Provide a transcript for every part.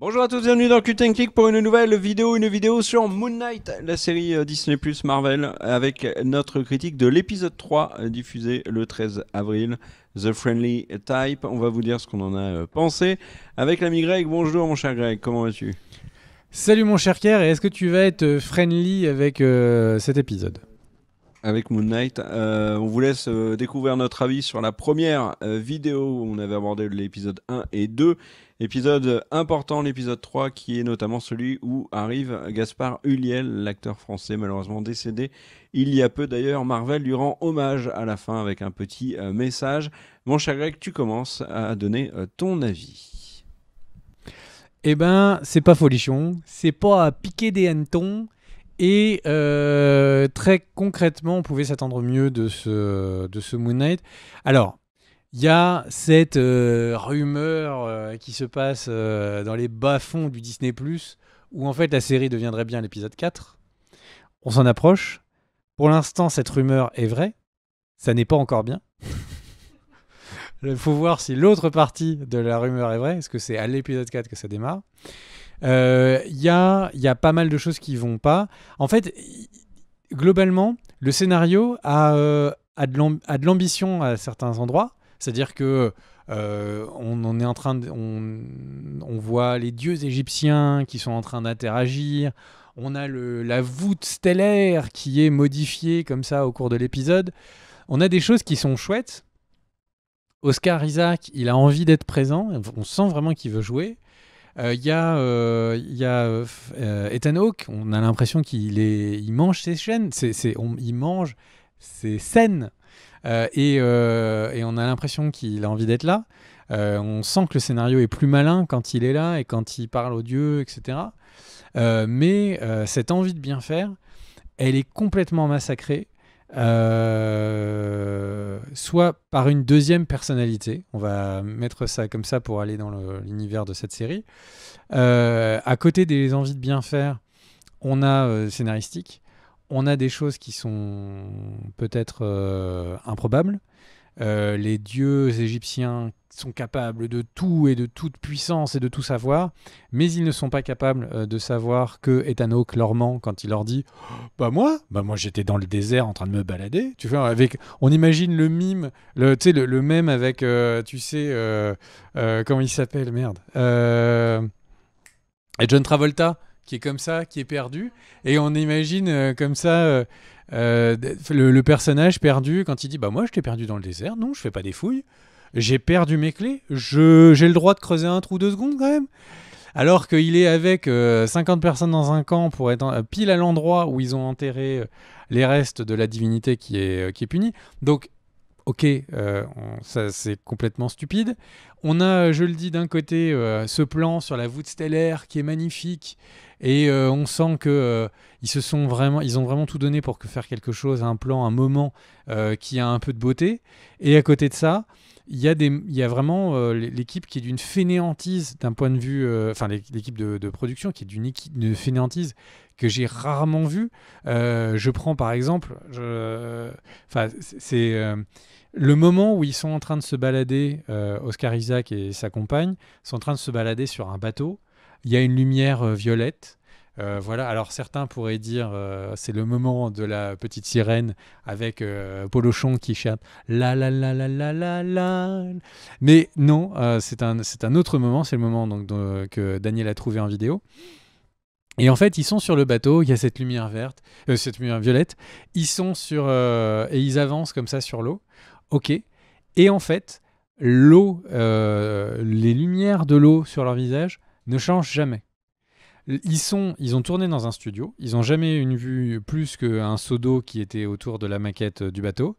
Bonjour à tous, et bienvenue dans Cut Kick pour une nouvelle vidéo, une vidéo sur Moon Knight, la série euh, Disney Plus Marvel, avec notre critique de l'épisode 3 euh, diffusé le 13 avril, The Friendly Type. On va vous dire ce qu'on en a euh, pensé avec l'ami Greg. Bonjour mon cher Greg, comment vas-tu Salut mon cher Kerr, est-ce que tu vas être friendly avec cet épisode avec Moon Knight. Euh, on vous laisse euh, découvrir notre avis sur la première euh, vidéo où on avait abordé l'épisode 1 et 2. Épisode important, l'épisode 3, qui est notamment celui où arrive Gaspard Huliel, l'acteur français malheureusement décédé. Il y a peu d'ailleurs, Marvel lui rend hommage à la fin avec un petit message. Mon cher Greg, tu commences à donner ton avis. Eh ben, c'est pas folichon, c'est pas à piquer des hannetons, et euh, très concrètement, on pouvait s'attendre mieux de ce, de ce Moon Knight. Alors, il y a cette euh, rumeur euh, qui se passe dans les bas-fonds du Disney ⁇ où en fait la série deviendrait bien l'épisode 4. On s'en approche. Pour l'instant, cette rumeur est vraie. Ça n'est pas encore bien. Il faut voir si l'autre partie de la rumeur est vraie. Est-ce que c'est à l'épisode 4 que ça démarre il euh, y, a, a, pas mal de choses qui vont pas. En fait, globalement, le scénario a, euh, de l'ambition à certains endroits. C'est-à-dire que euh, on, est en train de, on, voit les dieux égyptiens qui sont en train d'interagir. On a la voûte stellaire qui est modifiée comme ça au cours de l'épisode. On a des choses qui sont chouettes. Oscar Isaac, il a envie d'être présent. On sent vraiment qu'il veut jouer. Euh, il y a, euh, euh, Ethan Hawke, on a l'impression qu'il mange ses chaînes, il mange ses scènes. Et, et, on a l'impression qu'il a envie d'être là. on sent que le scénario est plus malin quand il est là et quand il parle aux dieux, etc. mais cette envie de bien faire, elle est complètement massacrée euh, soit par une deuxième personnalité, on va mettre ça comme ça pour aller dans l'univers de cette série. Euh, à côté des envies de bien faire, on a euh, scénaristique, on a des choses qui sont peut-être improbables, euh, les dieux égyptiens sont capables de tout et de toute puissance et de tout savoir, mais ils ne sont pas capables euh, de savoir que Ethanok leur quand il leur dit Bah moi, bah moi j'étais dans le désert en train de me balader. Tu vois, avec, on imagine le mime, le, le, même avec, tu sais, euh, comment il s'appelle, merde. et John Travolta, qui est comme ça, qui est perdu, et on imagine comme ça. Euh, le, personnage perdu, quand il dit Bah, moi, je t'ai perdu dans le désert, non, je fais pas des fouilles. J'ai perdu mes clés, j'ai le droit de creuser un trou deux secondes quand même. Alors qu'il est avec 50 euh, personnes dans un camp pour être euh, pile à l'endroit où ils ont enterré les restes de la divinité qui est, qui est punie. Donc, ok, ça c'est complètement stupide. On a, euh, je le dis, d'un côté euh, ce plan sur la voûte stellaire qui est magnifique et euh, on sent que ils se sont vraiment, ils ont vraiment tout donné pour faire quelque chose, un plan, un moment qui a un peu de beauté. Et à côté de ça, il y a des, il y vraiment l'équipe qui est d'une fainéantise d'un point de vue, enfin l'équipe de, production qui est d'une fainéantise que j'ai rarement vue. je prends par exemple, enfin c'est le moment où ils sont en train de se balader, euh, Oscar Isaac et sa compagne sont en train de se balader sur un bateau. Il y a une lumière euh, violette. Euh, voilà, alors certains pourraient dire c'est le moment de la petite sirène avec Polochon qui chante la la la la la la Mais non, c'est un, autre moment, c'est le moment que Daniel a trouvé en vidéo. Et en fait, ils sont sur le bateau, il y a cette lumière verte, cette lumière violette, ils sont sur et ils avancent comme ça sur l'eau ok. Et en fait, l'eau, euh, les lumières de l'eau sur leur visage ne changent jamais. Ils, sont, ils ont tourné dans un studio, ils n'ont jamais une vue plus qu'un seau d'eau qui était autour de la maquette euh, du bateau,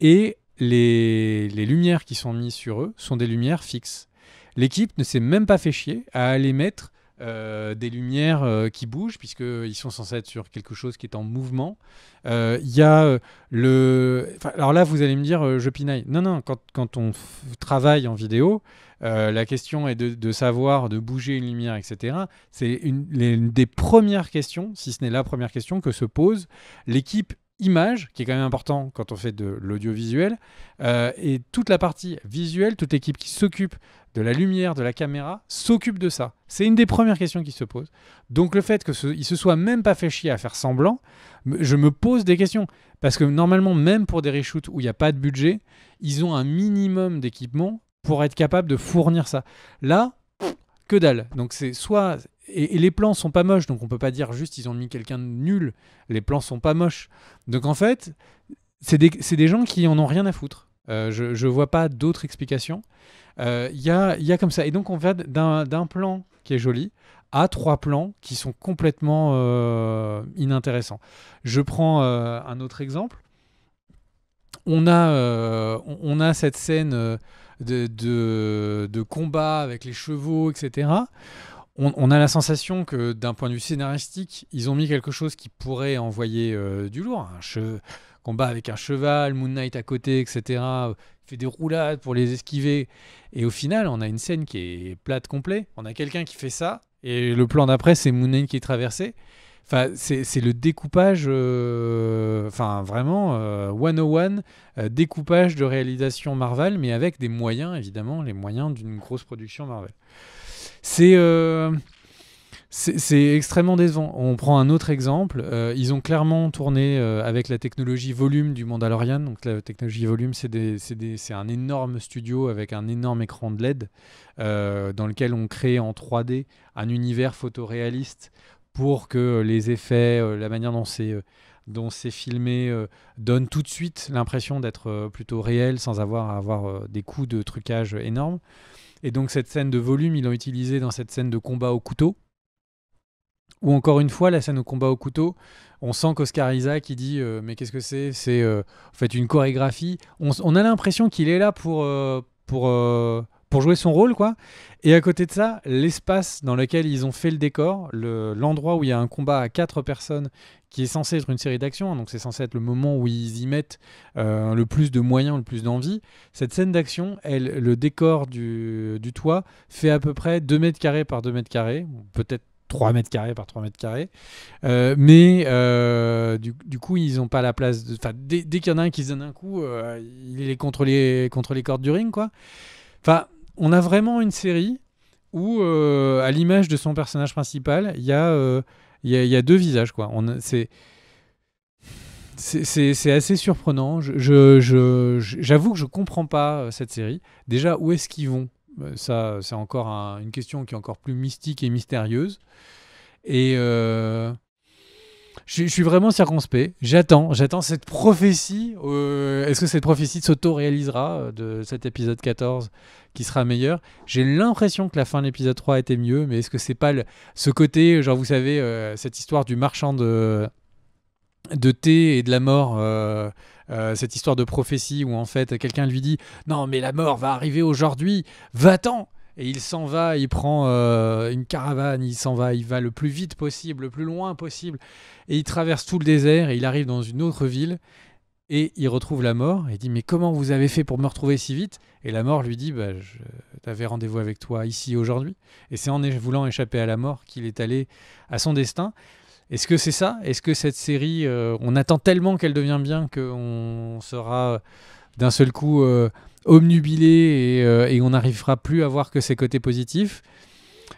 et les, les lumières qui sont mises sur eux sont des lumières fixes. L'équipe ne s'est même pas fait chier à aller mettre euh, des lumières euh, qui bougent, puisqu'ils sont censés être sur quelque chose qui est en mouvement. Euh, il y a le. alors là, vous allez me dire, je pinaille. Non, non, quand, quand on travaille en vidéo, la question est de, savoir, de bouger une lumière, etc. C'est une, des premières questions, si ce n'est la première question, que se pose l'équipe image, qui est quand même important quand on fait de l'audiovisuel, euh, et toute la partie visuelle, toute équipe qui s'occupe de la lumière, de la caméra, s'occupe de ça. C'est une des premières questions qui se posent. Donc le fait qu'ils ne se soient même pas fait chier à faire semblant, je me pose des questions. Parce que normalement, même pour des reshoots où il n'y a pas de budget, ils ont un minimum d'équipement pour être capable de fournir ça. Là, que dalle. Donc c'est soit et, les plans sont pas moches, donc on peut pas dire juste ils ont mis quelqu'un de nul. Les plans sont pas moches. Donc en fait, c'est des, des, gens qui en ont rien à foutre. Euh, je, je vois pas d'autres explications. Il euh, y, a, y, a, comme ça. Et donc on va d'un plan qui est joli à trois plans qui sont complètement euh, inintéressants. Je prends un autre exemple. On a, on a cette scène de, de, de combat avec les chevaux, etc on, a la sensation que d'un point de vue scénaristique, ils ont mis quelque chose qui pourrait envoyer euh, du lourd. Un combat avec un cheval, Moon Knight à côté, etc. Il euh, fait des roulades pour les esquiver. Et au final, on a une scène qui est plate complet. On a quelqu'un qui fait ça, et le plan d'après, c'est Moon Knight qui est traversé. c'est le découpage, euh, enfin vraiment 101, découpage de réalisation Marvel, mais avec des moyens, évidemment, les moyens d'une grosse production Marvel. Euh, c'est. c'est extrêmement décevant. On prend un autre exemple. Euh, ils ont clairement tourné euh, avec la technologie volume du Mandalorian. Donc la technologie volume, c'est un énorme studio avec un énorme écran de LED dans lequel on crée en 3D un univers photoréaliste pour que les effets, la manière dont c'est dont c'est filmé donne tout de suite l'impression d'être plutôt réel sans avoir à avoir des coûts de trucage énormes. Et donc cette scène de volume, ils l'ont utilisée dans cette scène de combat au couteau. Ou encore une fois, la scène au combat au couteau, on sent qu'Oscar Isaac, qui dit euh, Mais qu'est-ce que c'est C'est euh, fait une chorégraphie. On, a l'impression qu'il est là pour, euh, pour pour jouer son rôle, quoi. Et à côté de ça, l'espace dans lequel ils ont fait le décor, l'endroit où il y a un combat à quatre personnes qui est censé être une série d'actions, hein, donc c'est censé être le moment où ils y mettent euh, le plus de moyens, le plus d'envie. Cette scène d'action, elle, le décor du, toit fait à peu près 2 mètres carrés par 2 mètres carrés, peut-être 3 mètres carrés par 3 mètres carrés. Euh, mais euh, du, coup, ils n'ont pas la place. Enfin, dès, dès qu'il y en a un qui se donne un coup, il est contre les, contre les cordes du ring, quoi. Enfin, on a vraiment une série où, euh, à l'image de son personnage principal, il y, a, euh, deux visages. quoi. C'est assez surprenant. J'avoue que je, ne que je comprends pas euh, cette série. Déjà, où est-ce qu'ils vont Ça, c'est encore une question qui est encore plus mystique et mystérieuse. Et je, suis vraiment circonspect. J'attends, j'attends cette prophétie. Euh, est-ce que cette prophétie s'auto-réalisera euh, de cet épisode 14 qui sera meilleur. J'ai l'impression que la fin de l'épisode 3 était mieux, mais est-ce que c'est pas ce côté, genre vous savez, euh, cette histoire du marchand de, de thé et de la mort, cette histoire de prophétie où en fait quelqu'un lui dit Non, mais la mort va arriver aujourd'hui, va-t'en et il s'en va, il prend euh, une caravane, il s'en va, il va le plus vite possible, le plus loin possible. Et il traverse tout le désert et il arrive dans une autre ville. Et il retrouve la mort et dit Mais comment vous avez fait pour me retrouver si vite Et la mort lui dit bah, Je t'avais rendez-vous avec toi ici aujourd'hui. Et c'est en voulant échapper à la mort qu'il est allé à son destin. Est-ce que c'est ça Est-ce que cette série, euh, on attend tellement qu'elle devient bien qu'on sera d'un seul coup. Euh, omnubilé euh, et, on n'arrivera plus à voir que ses côtés positifs.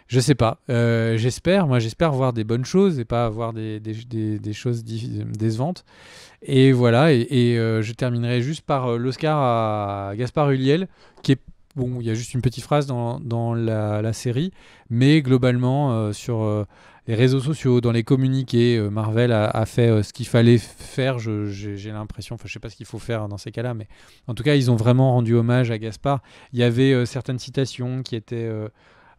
Je sais pas. Euh, j'espère, moi j'espère voir des bonnes choses et pas voir des, des, des, choses décevantes. Et voilà, et, euh, je terminerai juste par l'Oscar à Gaspard Huliel, qui est bon, il y a juste une petite phrase dans, dans la, la, série, mais globalement sur les réseaux sociaux, dans les communiqués. Euh, Marvel a, fait euh, ce qu'il fallait faire, j'ai l'impression. Enfin, je sais pas ce qu'il faut faire dans ces cas-là, mais en tout cas, ils ont vraiment rendu hommage à Gaspard. Il y avait euh, certaines citations qui étaient.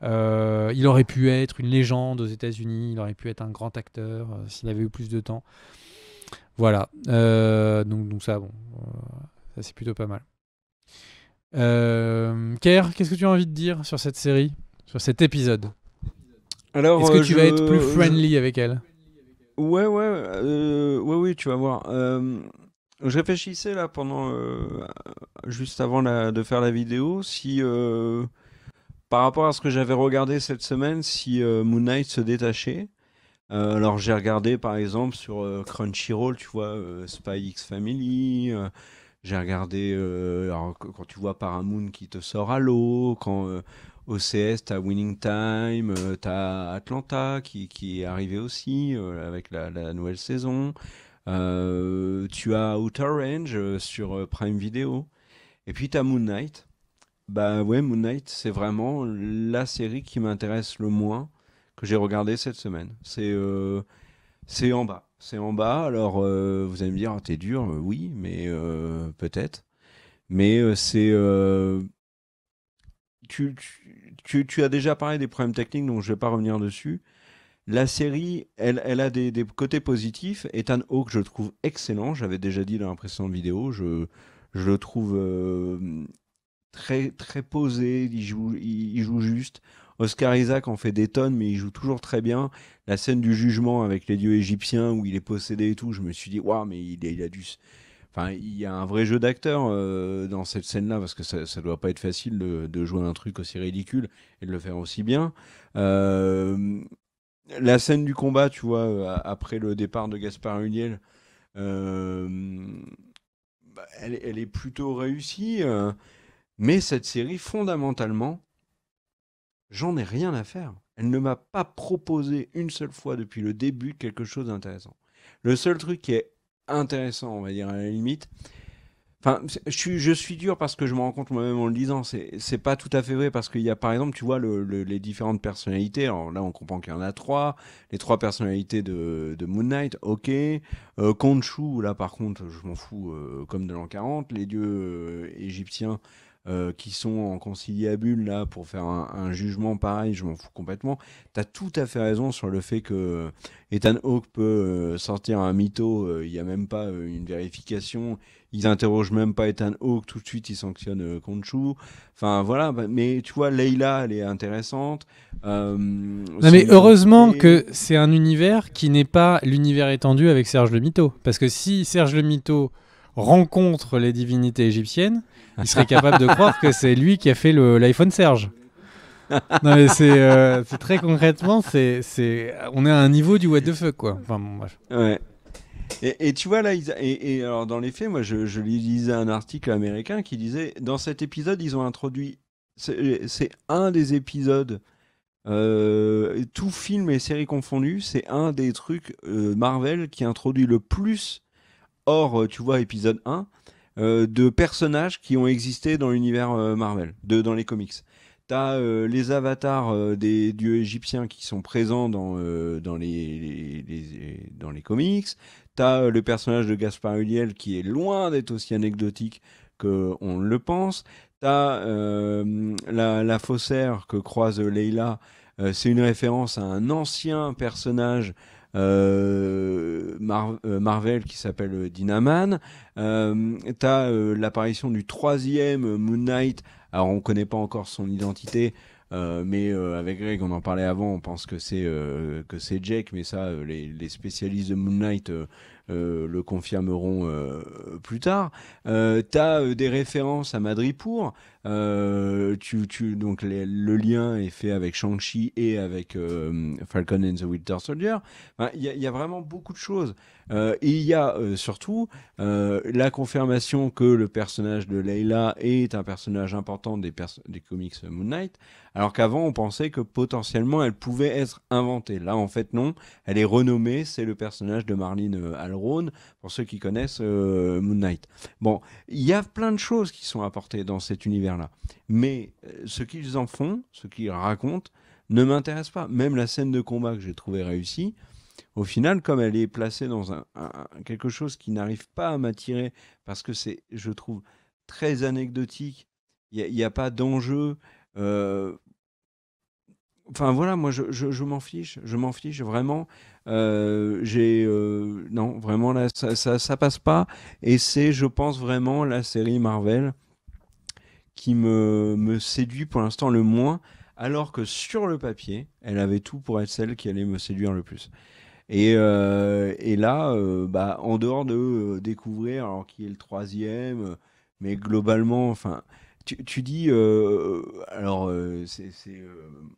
il aurait pu être une légende aux États-Unis, il aurait pu être un grand acteur s'il avait eu plus de temps. Voilà. Donc, donc, ça, bon, ça c'est plutôt pas mal. Kerr, qu'est-ce que tu as envie de dire sur cette série, sur cet épisode est-ce que euh, tu vas être plus friendly avec elle Ouais, ouais, euh, ouais, oui, tu vas voir. Euh, je réfléchissais là pendant, juste avant la, de faire la vidéo, si par rapport à ce que j'avais regardé cette semaine, si Moon Knight se détachait. alors j'ai regardé par exemple sur Crunchyroll, tu vois, Spy X Family. j'ai regardé quand tu vois Paramount qui te sort à l'eau, quand OCS, tu as Winning Time, euh, tu as Atlanta qui, qui, est arrivé aussi euh, avec la, nouvelle saison. Euh, tu as Outer Range sur Prime Video. Et puis tu as Moon Knight. Bah ouais, Moon Knight, c'est vraiment la série qui m'intéresse le moins que j'ai regardé cette semaine. C'est c'est en bas. C'est en bas. Alors vous allez me dire, ah, t'es dur, oui, mais peut-être. Mais c'est. tu, tu, as déjà parlé des problèmes techniques, donc je ne vais pas revenir dessus. La série, elle, a des, côtés positifs. Ethan Hawke, je le trouve excellent. J'avais déjà dit dans la précédente vidéo, je, le trouve euh, très, très posé. Il joue, juste. Oscar Isaac en fait des tonnes, mais il joue toujours très bien. La scène du jugement avec les dieux égyptiens où il est possédé et tout, je me suis dit, waouh, mais il, il, a dû, il y a un vrai jeu d'acteur euh, dans cette scène-là, parce que ça, ne doit pas être facile de, jouer un truc aussi ridicule et de le faire aussi bien. Euh, la scène du combat, tu vois, euh, après le départ de Gaspard Huniel, bah, elle, elle, est plutôt réussie. mais cette série, fondamentalement, j'en ai rien à faire. Elle ne m'a pas proposé une seule fois depuis le début quelque chose d'intéressant. Le seul truc qui est intéressant, on va dire, à la limite. Enfin, je suis, je suis dur parce que je me rends compte moi-même en le disant, c'est pas tout à fait vrai parce qu'il y a par exemple, tu vois, les différentes personnalités. Alors là, on comprend qu'il y en a trois. Les trois personnalités de, de Moon Knight, ok. Euh, Khonshu, là par contre, je m'en fous euh, comme de l'an 40. Les dieux euh, égyptiens, euh, qui sont en conciliabule là pour faire un, jugement pareil, je m'en fous complètement. T'as tout à fait raison sur le fait que euh, Ethan Hawke peut euh, sortir un mytho, il n'y a même pas une vérification, ils interrogent même pas Ethan Hawke, tout de suite ils sanctionnent Conchou. Enfin voilà, bah, mais tu vois, Leila, elle est intéressante. mais heureusement que c'est un univers qui n'est pas l'univers étendu avec Serge le mytho, parce que si Serge le mytho rencontre les divinités égyptiennes, il serait capable de croire que c'est lui qui a fait l'iPhone Serge. non mais euh, c'est très concrètement, c'est c'est on est à un niveau du what the fuck quoi. Et, tu vois là, alors dans les faits, moi je, lisais un article américain qui disait dans cet épisode ils ont introduit c'est un des épisodes euh, tout film et série confondu, c'est un des trucs euh, Marvel qui introduit le plus Or, euh, tu vois, épisode 1, euh, de personnages qui ont existé dans l'univers euh, Marvel, de, dans les comics. T'as as les avatars des dieux égyptiens qui sont présents dans, dans, les, dans les comics. T'as le personnage de Gaspard Huliel qui est loin d'être aussi anecdotique qu'on le pense. T'as la, la, faussaire que croise Leila. C'est une référence à un ancien personnage euh, euh, Marvel qui s'appelle euh, Dynaman. tu as l'apparition du troisième Moon Knight. Alors on ne connaît pas encore son identité, euh, mais euh, avec Greg, on en parlait avant, on pense que c'est euh, Jake, mais ça, les, spécialistes de Moon Knight le confirmeront plus tard. Tu as des références à Madrid pour. tu, tu, donc le lien est fait avec Shang-Chi et avec Falcon and the Winter Soldier. Il y, a vraiment beaucoup de choses. Euh, il y a euh, surtout euh, la confirmation que le personnage de Leila est un personnage important des, des comics Moon Knight, alors qu'avant on pensait que potentiellement elle pouvait être inventée. Là en fait non, elle est renommée, c'est le personnage de Marlene Alrone, pour ceux qui connaissent Moon Knight. Bon, il y a plein de choses qui sont apportées dans cet univers-là, mais ce qu'ils en font, ce qu'ils racontent, ne m'intéresse pas. Même la scène de combat que j'ai trouvée réussie, au final, comme elle est placée dans un, quelque chose qui n'arrive pas à m'attirer, parce que c'est, je trouve, très anecdotique, il n'y a, pas d'enjeu. Euh, enfin voilà, moi je, m'en fiche, je m'en fiche vraiment. Euh, j'ai euh, non vraiment là ça, ça, ça passe pas et c'est je pense vraiment la série Marvel qui me, me séduit pour l'instant le moins alors que sur le papier elle avait tout pour être celle qui allait me séduire le plus. Euh, et, là, euh, bah, en dehors de euh, découvrir qui est le troisième, mais globalement, enfin, tu, dis, alors,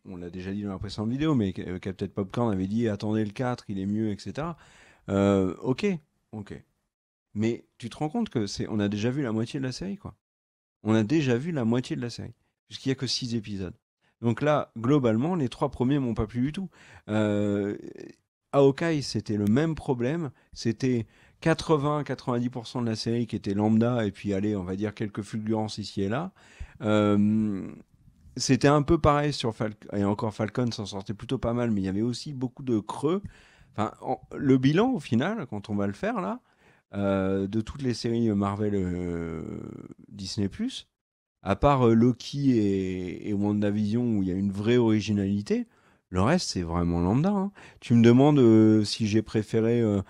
on l'a déjà dit dans la précédente vidéo, mais Captain Popcorn avait dit attendez le 4, il est mieux, etc. ok, ok. Mais tu te rends compte que c'est, on a déjà vu la moitié de la série, quoi. On a déjà vu la moitié de la série, puisqu'il n'y a que 6 épisodes. Donc là, globalement, les trois premiers m'ont pas plu du tout. Hawkeye, c'était le même problème. C'était 80-90% de la série qui était lambda, et puis allez, on va dire quelques fulgurances ici et là. Euh, c'était un peu pareil sur Falcon, et encore Falcon s'en sortait plutôt pas mal, mais il y avait aussi beaucoup de creux. Enfin, le bilan, au final, quand on va le faire là, euh, de toutes les séries Marvel euh, Disney, à part Loki et, et WandaVision où il y a une vraie originalité, le reste, c'est vraiment lambda. Hein. Tu me demandes euh, si j'ai préféré. Euh,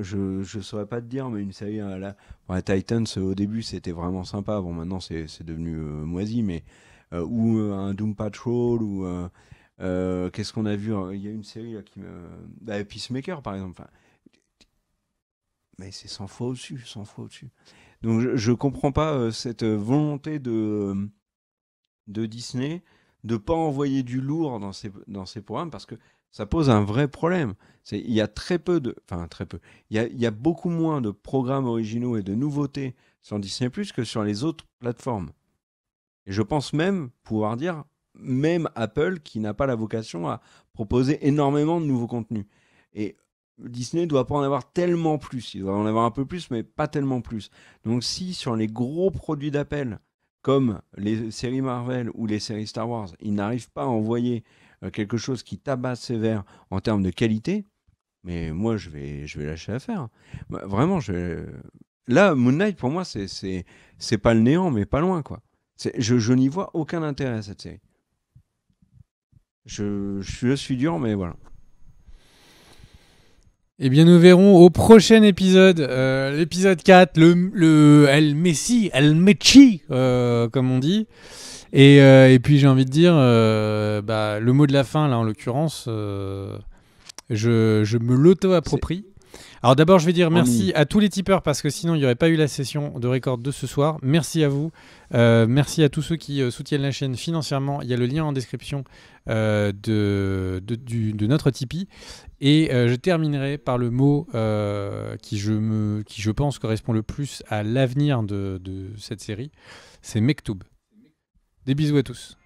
je ne saurais pas te dire, mais une série la. Titans, au début, c'était vraiment sympa. Bon, maintenant, c'est devenu euh, moisi, mais. ou un Doom Patrol, ou. Qu'est-ce qu'on a vu hein. Il y a une série qui me. Bah, Peacemaker, par exemple. Enfin, mais c'est 100 fois au-dessus, 100 fois au-dessus. Donc je, ne comprends pas cette volonté de, de Disney de ne pas envoyer du lourd dans ces, dans ces programmes parce que ça pose un vrai problème. Il y a très peu de. Enfin, très peu. Il y a, y a, beaucoup moins de programmes originaux et de nouveautés sur Disney Plus que sur les autres plateformes. Et je pense même pouvoir dire, même Apple qui n'a pas la vocation à proposer énormément de nouveaux contenus. Et Disney doit pas en avoir tellement plus. Il doit en avoir un peu plus, mais pas tellement plus. Donc, si sur les gros produits d'appel, comme les séries Marvel ou les séries Star Wars, ils n'arrivent pas à envoyer euh, quelque chose qui tabasse sévère en termes de qualité, mais moi, je vais, je vais lâcher l'affaire. Bah, vraiment, je... là, Moon Knight, pour moi, c'est pas le néant, mais pas loin, quoi. Je, n'y vois aucun intérêt à cette série. je suis dur, mais voilà. Eh bien, nous verrons au prochain épisode, euh, l'épisode 4, le, le El Messi, El Mechi, euh, comme on dit. Et, euh, et puis, j'ai envie de dire, bah, le mot de la fin, là, en l'occurrence, je, je, me l'auto-approprie. Alors d'abord, je vais dire merci à tous les tipeurs parce que sinon, il n'y aurait pas eu la session de record de ce soir. Merci à vous. Euh, merci à tous ceux qui euh, soutiennent la chaîne financièrement. Il y a le lien en description euh, de, notre Tipeee. Et je terminerai par le mot qui, je pense, correspond le plus à l'avenir de, de cette série. C'est Mektoub. Des bisous à tous.